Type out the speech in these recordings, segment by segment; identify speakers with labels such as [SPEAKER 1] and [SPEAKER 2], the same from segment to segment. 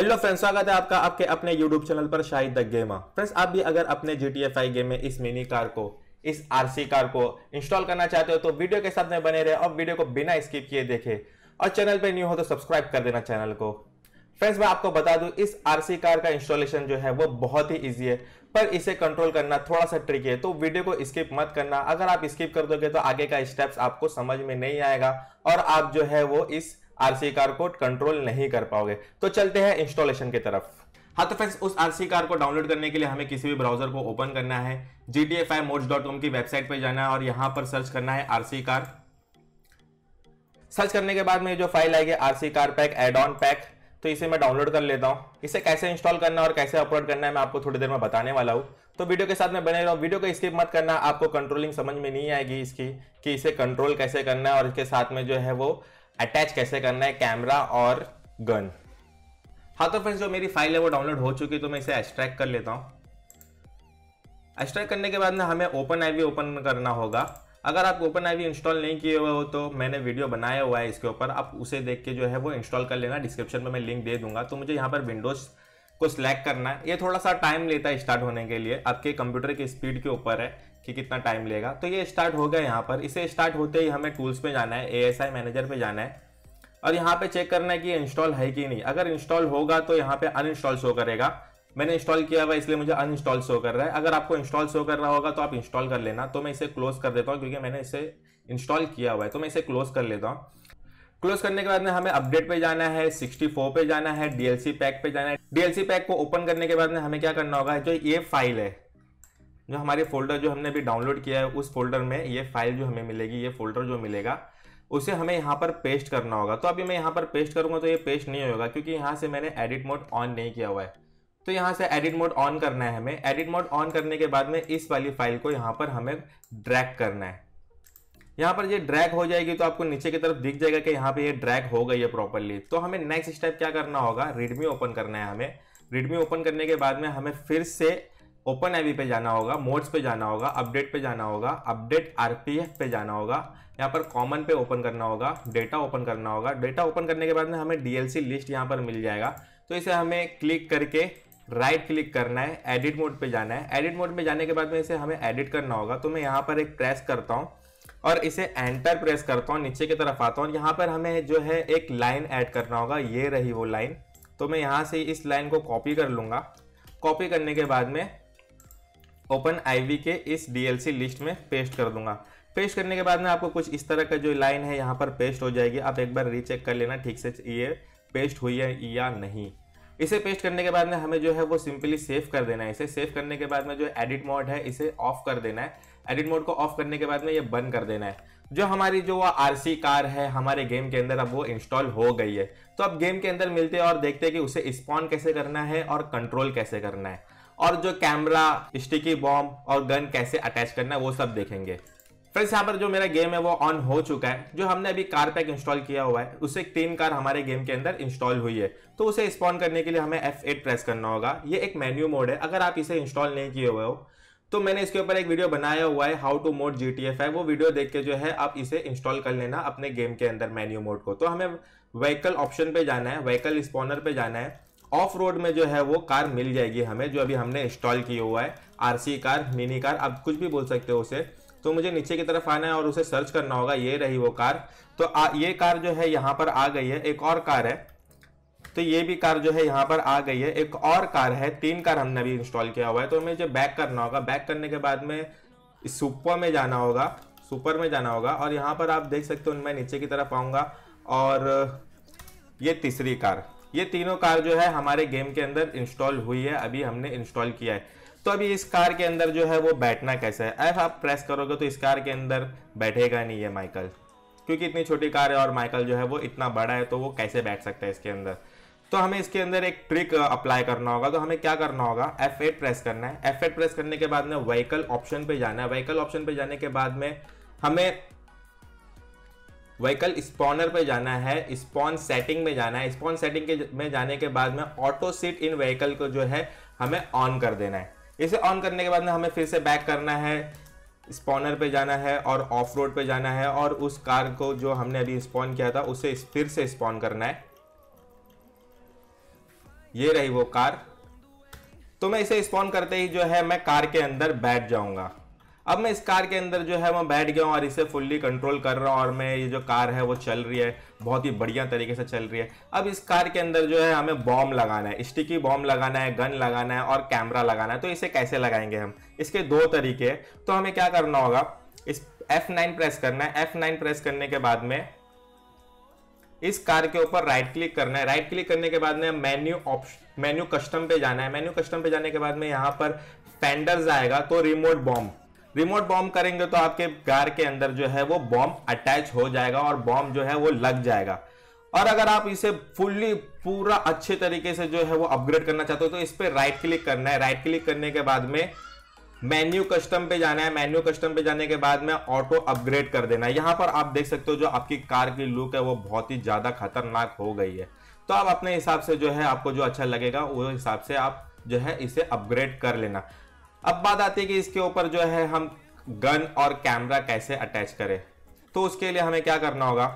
[SPEAKER 1] hello friends स्वागत है आपका आपके अपने यूट्यूब चैनल पर शाहिद द गेमा फ्रेंड्स आप भी अगर अपने G T F I game में इस मिनी कार को इस आरसी कार को इंस्टॉल करना चाहते हो तो वीडियो के साथ में बने रहे और वीडियो को बिना स्किप किए देखे और चैनल पे न्यू हो तो सब्सक्राइब कर देना चैनल को फ्रेंड्स मैं आपको बता दूं इस आरसी कार का इंस्टॉलेशन जो है वो बहुत ही ईजी है पर इसे कंट्रोल करना थोड़ा सा ट्रिक है तो वीडियो को स्किप मत करना अगर आप स्किप कर दोगे तो आगे का स्टेप्स आपको समझ में नहीं आएगा और आप जो है वो इस आरसी कार को कंट्रोल नहीं कर पाओगे तो चलते हैं इंस्टॉलेशन की तरफ हाँ तो फ्रेंड्स उस आरसी कार को डाउनलोड करने के लिए हमें किसी भी ब्राउजर को ओपन करना है जी टी की वेबसाइट पर जाना है और यहां पर सर्च करना है आरसी कार सर्च करने के बाद में जो फाइल आएगी RC car pack add on pack तो इसे मैं डाउनलोड कर लेता हूं इसे कैसे इंस्टॉल करना और कैसे अपलोड करना है मैं आपको थोड़ी देर में बताने वाला हूँ तो वीडियो के साथ में बने रहो वीडियो को स्किप मत करना आपको कंट्रोलिंग समझ में नहीं आएगी इसकी कि इसे कंट्रोल कैसे करना है और इसके साथ में जो है वो अटैच कैसे करना है कैमरा और गन हाँ तो फ्रेंड्स जो मेरी फाइल है वो डाउनलोड हो चुकी है तो मैं इसे एक्सट्रैक्ट कर लेता हूँ एक्सट्रैक्ट करने के बाद ना हमें ओपन आई ओपन करना होगा अगर आप ओपन आई इंस्टॉल नहीं किए हुए हो तो मैंने वीडियो बनाया हुआ है इसके ऊपर आप उसे देख के जो है वो इंस्टॉल कर लेना डिस्क्रिप्शन में मैं लिंक दे दूंगा तो मुझे यहाँ पर विंडोज़ को सिलेक्ट करना है ये थोड़ा सा टाइम लेता है स्टार्ट होने के लिए आपके कंप्यूटर की स्पीड के ऊपर है कि कितना टाइम लेगा तो ये स्टार्ट हो गया यहाँ पर इसे स्टार्ट होते ही हमें टूल्स पे जाना है ए मैनेजर पे जाना है और यहाँ पे चेक करना है कि इंस्टॉल है कि नहीं अगर इंस्टॉल होगा तो यहाँ पे अनइंस्टॉल शो करेगा मैंने इंस्टॉल किया हुआ इसलिए मुझे अनइंस्टॉल शो कर रहा है अगर आपको इंस्टॉल शो कर रहा होगा तो आप इंस्टॉल कर लेना तो मैं इसे क्लोज कर देता हूँ क्योंकि मैंने इसे इंस्टॉल किया हुआ है तो मैं इसे क्लोज कर लेता हूँ क्लोज करने के बाद में हमें अपडेट पे जाना है 64 पे जाना है डीएलसी पैक पे जाना है डीएलसी पैक को ओपन करने के बाद में हमें क्या करना होगा जो ये फाइल है जो हमारे फोल्डर जो हमने अभी डाउनलोड किया है उस फोल्डर में ये फाइल जो हमें मिलेगी ये फोल्डर जो मिलेगा उसे हमें यहाँ पर पेस्ट करना होगा तो अभी मैं यहाँ पर पेस्ट करूँगा तो ये पेस्ट नहीं होगा क्योंकि यहाँ से मैंने एडिट मोड ऑन नहीं किया हुआ है तो यहाँ से एडिट मोड ऑन करना है हमें एडिट मोड ऑन करने के बाद में इस वाली फाइल को यहाँ पर हमें ड्रैक करना है यहाँ पर ये ड्रैग हो जाएगी तो आपको नीचे की तरफ दिख जाएगा कि यहाँ पे ये ड्रैग हो गई है प्रॉपरली तो हमें नेक्स्ट स्टेप क्या करना होगा रेडमी ओपन करना है हमें रेडमी ओपन करने के बाद में हमें फिर से ओपन आई पे जाना होगा मोड्स पे जाना होगा अपडेट पे जाना होगा अपडेट आरपीएफ पे जाना होगा यहाँ पर कॉमन पे ओपन करना होगा डेटा ओपन करना होगा डेटा ओपन करने के बाद में हमें डीएलसी लिस्ट यहाँ पर मिल जाएगा तो इसे हमें क्लिक करके राइट right क्लिक करना है एडिट मोड पे जाना है एडिट मोड में जाने के बाद में इसे हमें एडिट करना होगा तो मैं यहाँ पर एक प्रेस करता हूँ और इसे एंटर प्रेस करता हूँ नीचे की तरफ आता हूँ यहाँ पर हमें जो है एक लाइन ऐड करना होगा ये रही वो लाइन तो मैं यहाँ से इस लाइन को कॉपी कर लूँगा कॉपी करने के बाद में ओपन आईवी के इस डीएलसी लिस्ट में पेस्ट कर दूंगा पेस्ट करने के बाद में आपको कुछ इस तरह का जो लाइन है यहाँ पर पेस्ट हो जाएगी आप एक बार रीचेक कर लेना ठीक से ये पेस्ट हुई है या नहीं इसे पेस्ट करने के बाद में हमें जो है वो सिंपली सेव कर देना है इसे सेव करने के बाद में जो एडिट मोड है इसे ऑफ कर देना है एडिट मोड को ऑफ करने के बाद में ये बंद कर देना है जो हमारी जो आर सी कार है हमारे गेम के अंदर अब वो इंस्टॉल हो गई है तो अब गेम के अंदर मिलते हैं और देखते हैं कि उसे स्पॉन कैसे करना है और कंट्रोल कैसे करना है और जो कैमरा स्टिकी बॉम्ब और गन कैसे अटैच करना है वो सब देखेंगे फ्रेंड्स यहाँ पर जो मेरा गेम है वो ऑन हो चुका है जो हमने अभी कार पैक इंस्टॉल किया हुआ है उससे तीन कार हमारे गेम के अंदर इंस्टॉल हुई है तो उसे स्पॉन करने के लिए हमें F8 प्रेस करना होगा ये एक मेन्यू मोड है अगर आप इसे इंस्टॉल नहीं किए हुए हो तो मैंने इसके ऊपर एक वीडियो बनाया हुआ है how to mod G T F है वो वीडियो देख के जो है आप इसे इंस्टॉल कर लेना अपने गेम के अंदर मेन्यू मोड को तो हमें व्हीकल ऑप्शन पे जाना है व्हीकल स्पॉनर पे जाना है ऑफ रोड में जो है वो कार मिल जाएगी हमें जो अभी हमने इंस्टॉल किया हुआ है आरसी कार मिनी कार आप कुछ भी बोल सकते हो उसे तो मुझे नीचे की तरफ आना है और उसे सर्च करना होगा ये रही वो कार तो आ, ये कार जो है यहाँ पर आ गई है एक और कार है तो ये भी कार जो है यहाँ पर आ गई है एक और कार है तीन कार हमने अभी इंस्टॉल किया हुआ है तो हमें जो बैक करना होगा बैक करने के बाद में सुपर में जाना होगा सुपर में जाना होगा और यहाँ पर आप देख सकते हो मैं नीचे की तरफ आऊँगा और ये तीसरी कार ये तीनों कार जो है हमारे गेम के अंदर इंस्टॉल हुई है अभी हमने इंस्टॉल किया है तो अभी इस कार के अंदर जो है वो बैठना कैसा है एफ आप प्रेस करोगे तो इस कार के अंदर बैठेगा नहीं है माइकल क्योंकि इतनी छोटी कार है और माइकल जो है वो इतना बड़ा है तो वो कैसे बैठ सकता है इसके अंदर तो हमें इसके अंदर एक ट्रिक अप्लाई करना होगा तो हमें क्या करना होगा F8 प्रेस करना है F8 प्रेस करने के बाद में व्हीकल ऑप्शन पे जाना है व्हीकल ऑप्शन पे जाने के बाद में हमें व्हीकल स्पॉनर पे जाना है स्पॉन सेटिंग में जाना है स्पॉन सेटिंग के में जाने के बाद में ऑटो सीट इन व्हीकल को जो है हमें ऑन कर देना है इसे ऑन करने के बाद में हमें फिर से बैक करना है स्पॉनर पे जाना है और ऑफ रोड पर जाना है और उस कार को जो हमने अभी स्पॉन किया था उसे फिर से स्पॉन करना है ये रही वो कार तो मैं इसे स्पॉन करते ही जो है मैं कार के अंदर बैठ जाऊंगा अब मैं इस कार के अंदर जो है मैं बैठ गया हूँ और इसे फुल्ली कंट्रोल कर रहा हूँ और मैं ये जो कार है वो चल रही है बहुत ही बढ़िया तरीके से चल रही है अब इस कार के अंदर जो है हमें बॉम्ब लगाना है स्टिकी बॉम्ब लगाना है गन लगाना है और कैमरा लगाना है तो इसे कैसे लगाएंगे हम इसके दो तरीके हैं तो हमें क्या करना होगा इस नाइन प्रेस करना है नाइन प्रेस करने के बाद में इस कार के ऊपर राइट क्लिक करना है राइट क्लिक करने के बाद में मेन्यू ऑप्शन मेन्यू कस्टम पे जाना है मेन्यू कस्टम पे जाने के बाद में यहाँ पर फेंडर्स आएगा तो रिमोट बॉम्ब रिमोट बॉम्ब करेंगे तो आपके कार के अंदर जो है वो बॉम्ब अटैच हो जाएगा और बॉम्ब जो है वो लग जाएगा और अगर आप इसे फुल्ली पूरा अच्छे तरीके से जो है वो अपग्रेड करना चाहते हो तो इस पर राइट क्लिक करना है राइट क्लिक करने के बाद में मेन्यू कस्टम पे जाना है मेन्यू कस्टम पे जाने के बाद में ऑटो अपग्रेड कर देना है यहाँ पर आप देख सकते हो जो आपकी कार की लुक है वो बहुत ही ज़्यादा खतरनाक हो गई है तो आप अपने हिसाब से जो है आपको जो अच्छा लगेगा वो हिसाब से आप जो है इसे अपग्रेड कर लेना अब बात आती है कि इसके ऊपर जो है हम गन और कैमरा कैसे अटैच करें तो उसके लिए हमें क्या करना होगा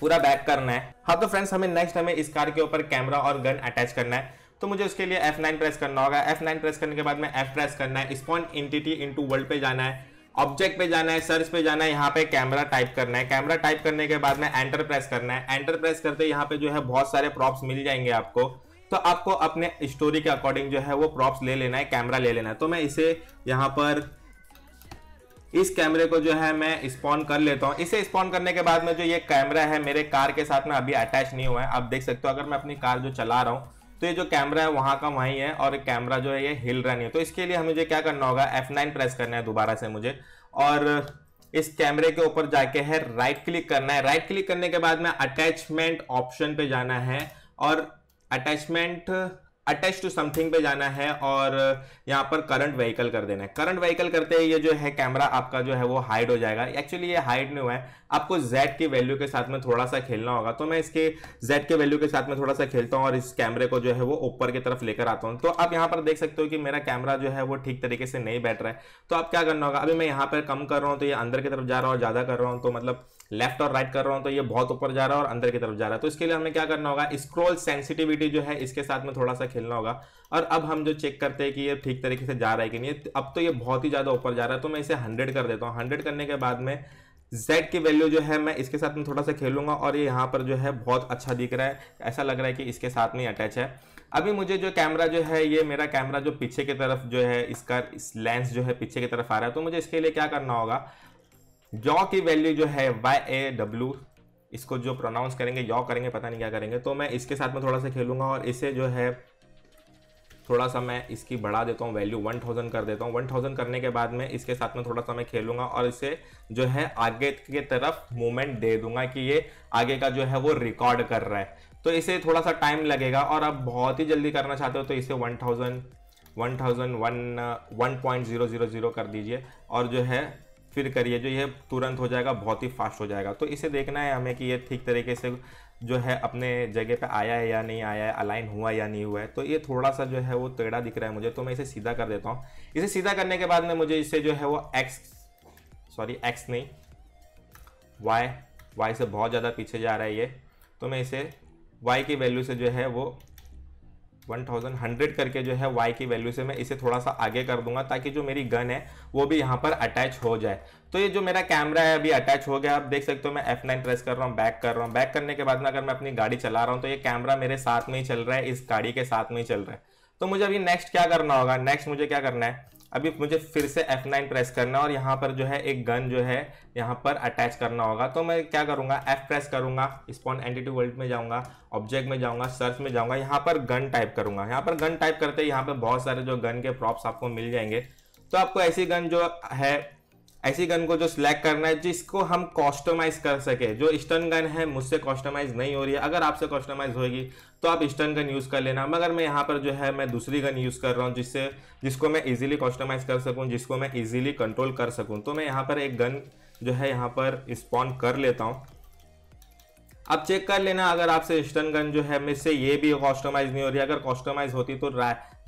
[SPEAKER 1] पूरा बैक करना है हाँ तो फ्रेंड्स हमें नेक्स्ट हमें इस कार के ऊपर कैमरा और गन अटैच करना है तो मुझे उसके लिए F9 प्रेस करना होगा F9 प्रेस करने के बाद में F प्रेस करना है स्पॉन इंटिटी टू वर्ल्ड पे जाना है ऑब्जेक्ट पे जाना है सर्च पे जाना है यहाँ पे कैमरा टाइप करना है कैमरा टाइप करने के बाद में एंटर प्रेस करना है एंटर प्रेस करते यहाँ पे जो है बहुत सारे प्रॉप्स मिल जाएंगे आपको तो आपको अपने स्टोरी के अकॉर्डिंग जो है वो प्रॉप्स ले लेना है कैमरा ले लेना है तो मैं इसे यहाँ पर इस कैमरे को जो है मैं स्पॉन कर लेता हूँ इसे स्पॉन करने के बाद में जो ये कैमरा है मेरे कार के साथ में अभी अटैच नहीं हुआ है आप देख सकते हो अगर मैं अपनी कार जो चला रहा हूँ तो ये जो कैमरा है वहाँ का वहीं है और कैमरा जो है ये हिल रहा नहीं है तो इसके लिए मुझे क्या करना होगा एफ प्रेस करना है दोबारा से मुझे और इस कैमरे के ऊपर जाके है राइट क्लिक करना है राइट क्लिक करने के बाद में अटैचमेंट ऑप्शन पे जाना है और अटैचमेंट अटैच टू समथिंग पे जाना है और uh, यहाँ पर करंट व्हीकल कर देना है करंट व्हीकल करते ही ये जो है कैमरा आपका जो है वो हाइड हो जाएगा एक्चुअली ये हाइड नहीं हुआ है आपको जेड की वैल्यू के साथ में थोड़ा सा खेलना होगा तो मैं इसके जेड के वैल्यू के साथ में थोड़ा सा खेलता हूँ और इस कैमरे को जो है वो ऊपर की तरफ लेकर आता हूँ तो आप यहाँ पर देख सकते हो कि मेरा कैमरा जो है वो ठीक तरीके से नहीं बैठ रहा है तो आप क्या करना होगा अभी मैं यहाँ पर कम कर रहा हूँ तो ये अंदर की तरफ जा रहा हूँ ज़्यादा कर रहा हूँ तो मतलब लेफ्ट और राइट कर रहा हूं तो ये बहुत ऊपर जा रहा है और अंदर की तरफ जा रहा है तो इसके लिए हमें क्या करना होगा स्क्रॉल सेंसिटिविटी जो है इसके साथ में थोड़ा सा खेलना होगा और अब हम जो चेक करते हैं कि ये ठीक तरीके से जा रहा है कि नहीं अब तो ये बहुत ही ज़्यादा ऊपर जा रहा है तो मैं इसे हंड्रेड कर देता हूँ हंड्रेड करने के बाद में Z की वैल्यू जो है मैं इसके साथ में थोड़ा सा खेलूंगा और ये यहाँ पर जो है बहुत अच्छा दिख रहा है ऐसा लग रहा है कि इसके साथ में अटैच है अभी मुझे जो कैमरा जो है ये मेरा कैमरा जो पीछे की तरफ जो है इसका इस लेंस जो है पीछे की तरफ आ रहा है तो मुझे इसके लिए क्या करना होगा जॉ की वैल्यू जो है वाई ए डब्ल्यू इसको जो प्रोनाउंस करेंगे यॉ करेंगे पता नहीं क्या करेंगे तो मैं इसके साथ में थोड़ा सा खेलूंगा और इसे जो है थोड़ा सा मैं इसकी बढ़ा देता हूँ वैल्यू वन थाउजेंड कर देता हूँ वन थाउजेंड करने के बाद में इसके साथ में थोड़ा सा मैं खेलूंगा और इसे जो है आगे की तरफ मूवमेंट दे दूंगा कि ये आगे का जो है वो रिकॉर्ड कर रहा है तो इसे थोड़ा सा टाइम लगेगा और आप बहुत ही जल्दी करना चाहते हो तो इसे one thousand one thousand one one point zero zero zero कर दीजिए और जो है फिर करिए जो ये तुरंत हो जाएगा बहुत ही फास्ट हो जाएगा तो इसे देखना है हमें कि ये ठीक तरीके से जो है अपने जगह पे आया है या नहीं आया है अलाइन हुआ या नहीं हुआ है तो ये थोड़ा सा जो है वो टेढ़ा दिख रहा है मुझे तो मैं इसे सीधा कर देता हूँ इसे सीधा करने के बाद में मुझे इसे जो है वो एक्स सॉरी एक्स नहीं वाई वाई से बहुत ज़्यादा पीछे जा रहा है ये तो मैं इसे वाई की वैल्यू से जो है वो वन थाउजेंड हंड्रेड करके जो है वाई की वैल्यू से मैं इसे थोड़ा सा आगे कर दूंगा ताकि जो मेरी गन है वो भी यहाँ पर अटैच हो जाए तो ये जो मेरा कैमरा है अभी अटैच हो गया आप देख सकते हो मैं एफ नाइन प्रेस कर रहा हूँ बैक कर रहा हूँ बैक करने के बाद में अगर मैं अपनी गाड़ी चला रहा हूँ तो ये कैमरा मेरे साथ में ही चल रहा है इस गाड़ी के साथ में ही चल रहा है तो मुझे अभी नेक्स्ट क्या करना होगा नेक्स्ट मुझे क्या करना है अभी मुझे फिर से F9 प्रेस करना और यहाँ पर जो है एक गन जो है यहाँ पर अटैच करना होगा तो मैं क्या करूँगा F प्रेस करूँगा स्पॉन एंटिटी वर्ल्ड में जाऊँगा ऑब्जेक्ट में जाऊँगा सर्च में जाऊँगा यहाँ पर गन टाइप करूँगा यहाँ पर गन टाइप करते यहाँ पर बहुत सारे जो गन के प्रॉप्स आपको मिल जाएंगे तो आपको ऐसी गन जो है ऐसी गन को जो सिलेक्ट करना है जिसको हम कॉस्टमाइज कर सके जो स्टर्न गन है मुझसे कॉस्टमाइज नहीं हो रही है अगर आपसे कॉस्टमाइज होगी तो आप स्टर्न गन यूज़ कर लेना मगर मैं यहाँ पर जो है मैं दूसरी गन यूज़ कर रहा हूँ जिससे जिसको मैं ईजिली कॉस्टमाइज कर सकूँ जिसको मैं ईजिली कंट्रोल कर सकूँ तो मैं यहाँ पर एक गन जो है यहाँ पर स्पॉन कर लेता हूँ अब चेक कर लेना अगर आपसे स्टर्न गन जो है मेरे से ये भी कॉस्टमाइज नहीं हो रही अगर कॉस्टमाइज होती तो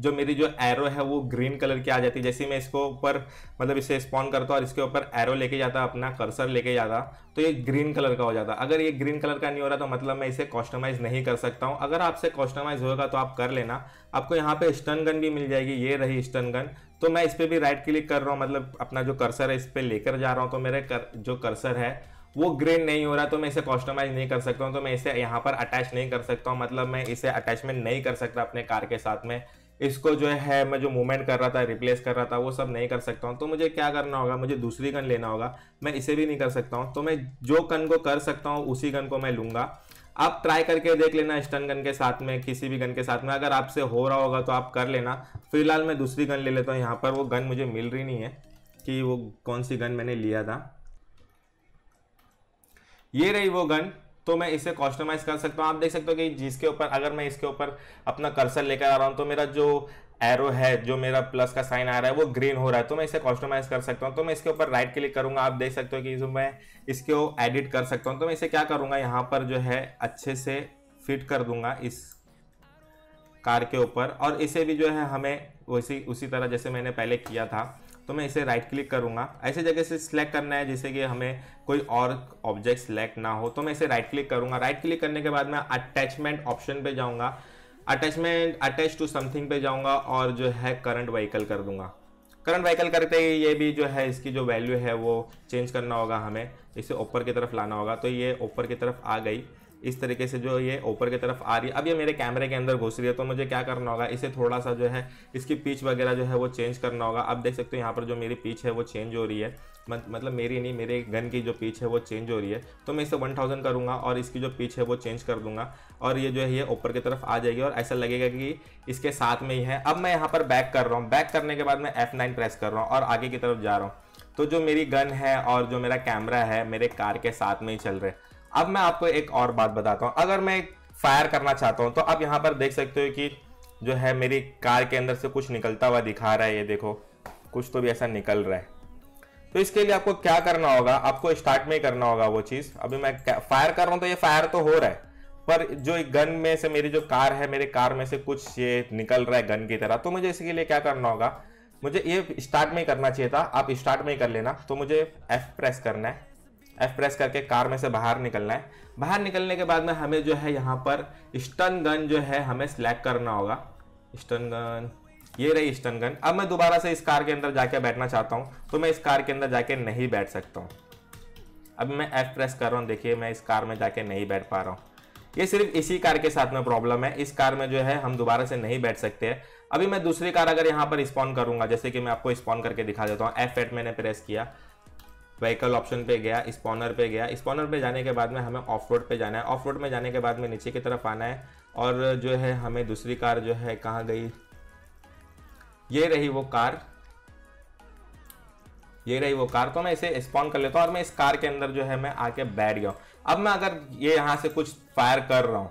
[SPEAKER 1] जो मेरी जो एरो है वो ग्रीन कलर की आ जाती है जैसे मैं इसको ऊपर मतलब इसे स्पॉन करता और इसके ऊपर एरो लेके जाता अपना कर्सर लेके जाता तो ये ग्रीन कलर का हो जाता अगर ये ग्रीन कलर का नहीं हो रहा तो मतलब मैं इसे कॉस्टमाइज़ नहीं कर सकता हूँ अगर आपसे कॉस्टमाइज़ होगा तो आप कर लेना आपको यहाँ पे स्टन गन भी मिल जाएगी ये रही स्टन गन तो मैं इस पर भी राइट क्लिक कर रहा हूँ मतलब अपना जो कर्सर है इस पर लेकर जा रहा हूँ तो मेरे कर, जो कर्सर है वो ग्रीन नहीं हो रहा तो मैं इसे कॉस्टमाइज़ नहीं कर सकता हूँ तो मैं इसे यहाँ पर अटैच नहीं कर सकता हूँ मतलब मैं इसे अटैचमेंट नहीं कर सकता अपने कार के साथ में इसको जो है मैं जो मूवमेंट कर रहा था रिप्लेस कर रहा था वो सब नहीं कर सकता हूँ तो मुझे क्या करना होगा मुझे दूसरी गन लेना होगा मैं इसे भी नहीं कर सकता हूँ तो मैं जो गन को कर सकता हूँ उसी गन को मैं लूँगा आप ट्राई करके देख लेना स्टन गन के साथ में किसी भी गन के साथ में अगर आपसे हो रहा होगा तो आप कर लेना फिलहाल मैं दूसरी गन ले लेता हूँ यहाँ पर वो गन मुझे मिल रही नहीं है कि वो कौन सी गन मैंने लिया था ये रही वो गन तो मैं इसे कॉस्टमाइज कर सकता हूँ आप देख सकते हो कि जिसके ऊपर अगर मैं इसके ऊपर अपना कर्सर लेकर आ रहा हूँ तो मेरा जो एरो है जो मेरा प्लस का साइन आ रहा है वो ग्रीन हो रहा है तो मैं इसे कॉस्टमाइज़ कर सकता हूँ तो मैं इसके ऊपर राइट क्लिक करूंगा आप देख सकते हो कि जो मैं इसको एडिट कर सकता हूँ तो मैं इसे क्या करूंगा यहाँ पर जो है अच्छे से फिट कर दूंगा इस कार के ऊपर और इसे भी जो है हमें उसी उसी तरह जैसे मैंने पहले किया था तो मैं इसे राइट क्लिक करूँगा ऐसे जगह से सिलेक्ट करना है जैसे कि हमें कोई और ऑब्जेक्ट सिलेक्ट ना हो तो मैं इसे राइट क्लिक करूँगा राइट क्लिक करने के बाद मैं अटैचमेंट ऑप्शन पे जाऊँगा अटैचमेंट अटैच टू समथिंग पे जाऊँगा और जो है करंट व्हीकल कर दूंगा करंट व्हीकल करते ही ये भी जो है इसकी जो वैल्यू है वो चेंज करना होगा हमें इसे ऊपर की तरफ लाना होगा तो ये ऊपर की तरफ आ गई इस तरीके से जो ये ऊपर की तरफ आ रही है अब ये मेरे कैमरे के अंदर घुस रही है तो मुझे क्या करना होगा इसे थोड़ा सा जो है इसकी पिच वगैरह जो है वो चेंज करना होगा अब देख सकते हो यहाँ पर जो मेरी पिच है वो चेंज हो रही है मतलब मेरी नहीं मेरे गन की जो पिच है वो चेंज हो रही है तो मैं इसे 1000 करूँगा और इसकी जो पिच है वो चेंज कर दूंगा और ये जो है ये ऊपर की तरफ आ जाएगी और ऐसा लगेगा कि इसके साथ में ही है अब मैं यहाँ पर बैक कर रहा हूँ बैक करने के बाद मैं F9 प्रेस कर रहा हूँ और आगे की तरफ जा रहा हूँ तो जो मेरी गन है और जो मेरा कैमरा है मेरे कार के साथ में ही चल रहे हैं अब मैं आपको एक और बात बताता हूँ अगर मैं फायर करना चाहता हूँ तो आप यहाँ पर देख सकते हो कि जो है मेरी कार के अंदर से कुछ निकलता हुआ दिखा रहा है ये देखो कुछ तो भी ऐसा निकल रहा है तो इसके लिए आपको क्या करना होगा आपको स्टार्ट में ही करना होगा वो चीज़ अभी मैं फायर कर रहा हूँ तो ये फायर तो हो रहा है पर जो गन में से मेरी जो कार है मेरे कार में से कुछ ये निकल रहा है गन की तरह तो मुझे इसके लिए क्या करना होगा मुझे ये स्टार्ट में ही करना चाहिए था आप स्टार्ट में ही कर लेना तो मुझे एफ प्रेस करना है एफ प्रेस करके कार में से बाहर निकलना है बाहर निकलने के बाद में हमें जो है यहाँ पर स्टन गन जो है हमें सिलेक्ट करना होगा स्टन गन ये रही स्टन गन अब मैं दोबारा से इस कार के अंदर जाके बैठना चाहता हूँ तो मैं इस कार के अंदर जाके नहीं बैठ सकता हूँ अब मैं एफ प्रेस कर रहा हूँ देखिए मैं इस कार में जाके नहीं बैठ पा रहा हूँ ये सिर्फ इसी कार के साथ में प्रॉब्लम है इस कार में जो है हम दोबारा से नहीं बैठ सकते हैं अभी मैं दूसरी कार अगर यहाँ पर स्पॉन करूंगा जैसे कि मैं आपको स्पॉन करके दिखा देता हूँ एफ एट मैंने प्रेस किया व्हीकल ऑप्शन पे गया स्पॉनर पे गया स्पॉनर पे जाने के बाद में हमें ऑफ रोड पे जाना है ऑफ रोड में जाने के बाद में नीचे की तरफ आना है और जो है हमें दूसरी कार जो है कहाँ गई ये रही वो कार ये रही वो कार तो मैं इसे स्पॉन कर लेता हूँ और मैं इस कार के अंदर जो है मैं आके बैठ गया अब मैं अगर ये यहाँ से कुछ फायर कर रहा हूँ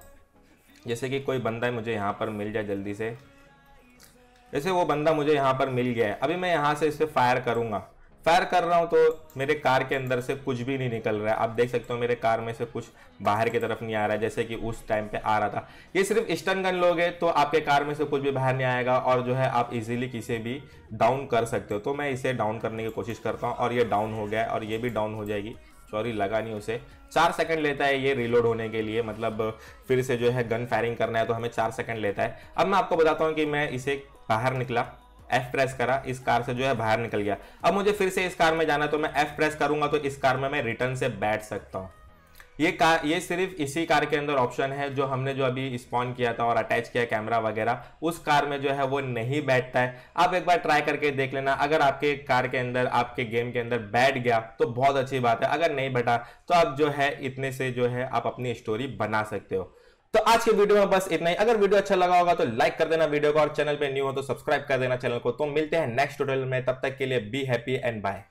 [SPEAKER 1] जैसे कि कोई बंदा मुझे यहाँ पर मिल जाए जल्दी से जैसे वो बंदा मुझे यहाँ पर मिल गया है अभी मैं यहाँ से इसे फायर करूँगा फायर कर रहा हूँ तो मेरे कार के अंदर से कुछ भी नहीं निकल रहा है आप देख सकते हो मेरे कार में से कुछ बाहर की तरफ नहीं आ रहा है जैसे कि उस टाइम पे आ रहा था ये सिर्फ स्टन गन लोग है तो आपके कार में से कुछ भी बाहर नहीं आएगा और जो है आप इजीली किसी भी डाउन कर सकते हो तो मैं इसे डाउन करने की कोशिश करता हूँ और ये डाउन हो गया और ये भी डाउन हो जाएगी सॉरी लगा नहीं उसे चार सेकंड लेता है ये रिलोड होने के लिए मतलब फिर से जो है गन फायरिंग करना है तो हमें चार सेकंड लेता है अब मैं आपको बताता हूँ कि मैं इसे बाहर निकला एफ प्रेस करा इस कार से जो है बाहर निकल गया अब मुझे फिर से इस कार में जाना तो मैं एफ प्रेस करूंगा तो इस कार में मैं रिटर्न से बैठ सकता हूँ ये कार ये सिर्फ इसी कार के अंदर ऑप्शन है जो हमने जो अभी स्पॉन किया था और अटैच किया कैमरा वगैरह उस कार में जो है वो नहीं बैठता है आप एक बार ट्राई करके देख लेना अगर आपके कार के अंदर आपके गेम के अंदर बैठ गया तो बहुत अच्छी बात है अगर नहीं बैठा तो आप जो है इतने से जो है आप अपनी स्टोरी बना सकते हो तो आज के वीडियो में बस इतना ही अगर वीडियो अच्छा लगा होगा तो लाइक कर देना वीडियो को और चैनल पे न्यू हो तो सब्सक्राइब कर देना चैनल को तो मिलते हैं नेक्स्ट ट्यूटोरियल में तब तक के लिए बी हैप्पी एंड बाय